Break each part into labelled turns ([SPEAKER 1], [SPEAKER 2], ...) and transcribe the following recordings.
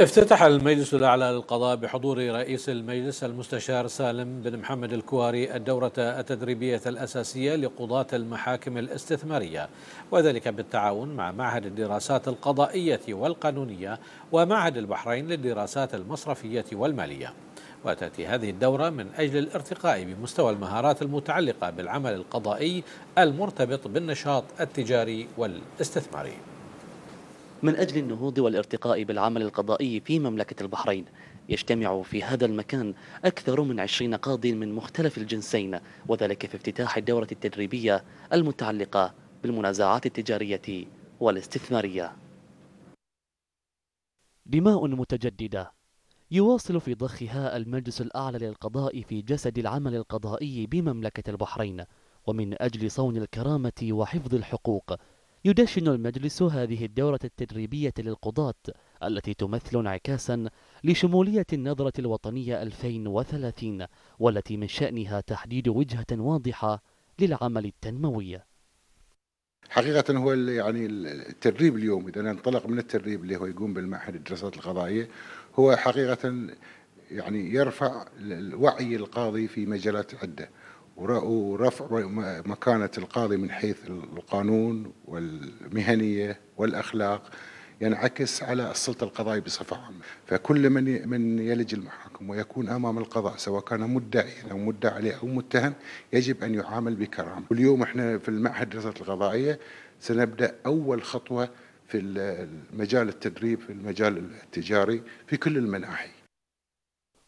[SPEAKER 1] افتتح المجلس الأعلى للقضاء بحضور رئيس المجلس المستشار سالم بن محمد الكواري الدورة التدريبية الأساسية لقضاة المحاكم الاستثمارية وذلك بالتعاون مع معهد الدراسات القضائية والقانونية ومعهد البحرين للدراسات المصرفية والمالية وتأتي هذه الدورة من أجل الارتقاء بمستوى المهارات المتعلقة بالعمل
[SPEAKER 2] القضائي المرتبط بالنشاط التجاري والاستثماري من أجل النهوض والارتقاء بالعمل القضائي في مملكة البحرين يجتمع في هذا المكان أكثر من عشرين قاضي من مختلف الجنسين وذلك في افتتاح الدورة التدريبية المتعلقة بالمنازعات التجارية والاستثمارية دماء متجددة يواصل في ضخها المجلس الأعلى للقضاء في جسد العمل القضائي بمملكة البحرين ومن أجل صون الكرامة وحفظ الحقوق يدشن المجلس هذه الدورة التدريبية للقضاة التي تمثل انعكاسا لشمولية النظرة الوطنية 2030 والتي من شأنها تحديد وجهة واضحة للعمل التنموي
[SPEAKER 3] حقيقة هو يعني التدريب اليوم إذا ننطلق من التدريب اللي هو يقوم بالمعهد الدراسات القضائية هو حقيقة يعني يرفع الوعي القاضي في مجالات عدة ورفع مكانة القاضي من حيث القانون والمهنية والأخلاق ينعكس على السلطة القضائية بصفة عامة فكل من من يلج المحاكم ويكون أمام القضاء سواء كان مدعي أو مدعى عليه أو متهم يجب أن يعامل بكرامة واليوم إحنا في المعهد الدراسات القضائية سنبدأ أول خطوة في المجال التدريب في المجال التجاري في كل المناحي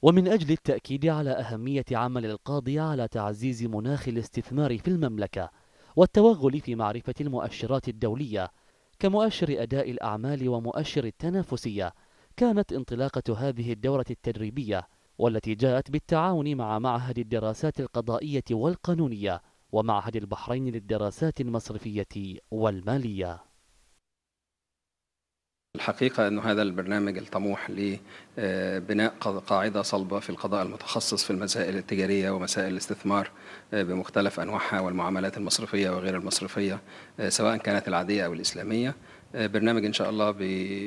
[SPEAKER 2] ومن أجل التأكيد على أهمية عمل القاضي على تعزيز مناخ الاستثمار في المملكة والتوغل في معرفة المؤشرات الدولية كمؤشر أداء الأعمال ومؤشر التنافسية كانت انطلاقة هذه الدورة التدريبية والتي جاءت بالتعاون مع معهد الدراسات القضائية والقانونية ومعهد البحرين للدراسات المصرفية والمالية الحقيقة أن هذا البرنامج الطموح لبناء قاعدة
[SPEAKER 1] صلبة في القضاء المتخصص في المسائل التجارية ومسائل الاستثمار آه، بمختلف أنواعها والمعاملات المصرفية وغير المصرفية آه، سواء كانت العادية أو الإسلامية آه، برنامج ان شاء الله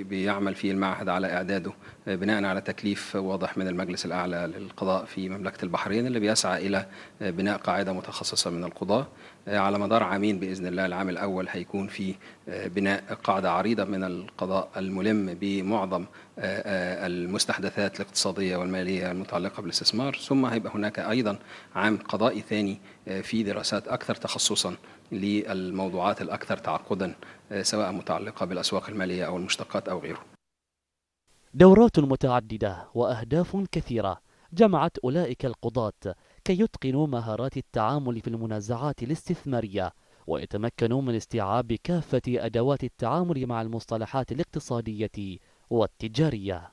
[SPEAKER 1] بيعمل فيه المعهد على اعداده آه، بناء على تكليف واضح من المجلس الاعلى للقضاء في مملكه البحرين اللي بيسعى الى آه، بناء قاعده متخصصه من القضاه على مدار عامين باذن الله العام الاول هيكون في بناء قاعده عريضه من القضاء الملم بمعظم المستحدثات الاقتصاديه والماليه المتعلقه بالاستثمار ثم هيبقى هناك ايضا عام قضائي ثاني في دراسات اكثر تخصصا للموضوعات الأكثر تعقدا آه، سواء متعلقة بالأسواق
[SPEAKER 2] المالية أو المشتقات أو غيره دورات متعددة وأهداف كثيرة جمعت أولئك القضاة كي يتقنوا مهارات التعامل في المنازعات الاستثمارية ويتمكنوا من استيعاب كافة أدوات التعامل مع المصطلحات الاقتصادية والتجارية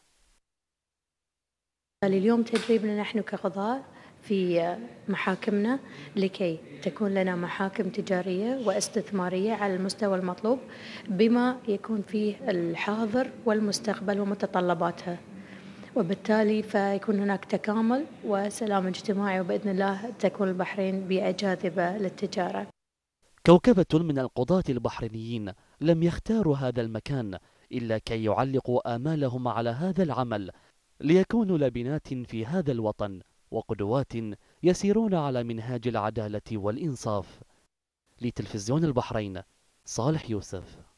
[SPEAKER 1] لليوم تدريبنا نحن كقضاه في محاكمنا لكي تكون لنا محاكم تجارية واستثمارية على المستوى المطلوب بما يكون فيه الحاضر والمستقبل ومتطلباتها وبالتالي فيكون هناك تكامل وسلام اجتماعي وبإذن الله تكون البحرين بيئة جاذبة للتجارة
[SPEAKER 2] كوكبة من القضاة البحرينيين لم يختاروا هذا المكان إلا كي يعلقوا آمالهم على هذا العمل ليكونوا لبنات في هذا الوطن وقدوات يسيرون على منهاج العدالة والإنصاف لتلفزيون البحرين صالح يوسف